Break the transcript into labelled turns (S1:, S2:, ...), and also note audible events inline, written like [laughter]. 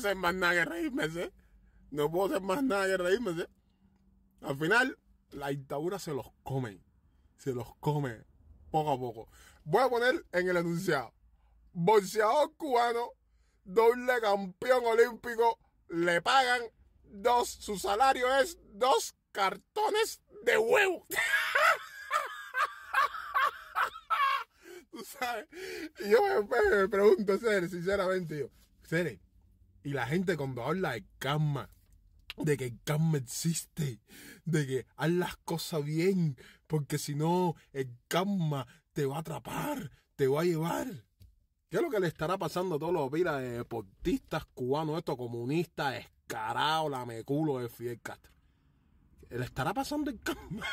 S1: hacer más nada que reírme, No puedo hacer más nada que reírme, Al final, la dictadura se los come. Se los come. Poco a poco. Voy a poner en el enunciado. Bolseador cubano, doble campeón olímpico, le pagan dos, su salario es dos cartones de huevo. [laughs] Tú sabes. Y yo me, pregunto, Cere, sinceramente, yo, Cere, y la gente cuando habla de karma, de que el karma existe, de que haz las cosas bien, porque si no, el karma te va a atrapar,
S2: te va a llevar. ¿Qué es lo que le estará pasando a todos los pilas deportistas cubanos, estos comunistas, descarados, meculo, de Fidel Castro? ¿Le estará pasando el karma?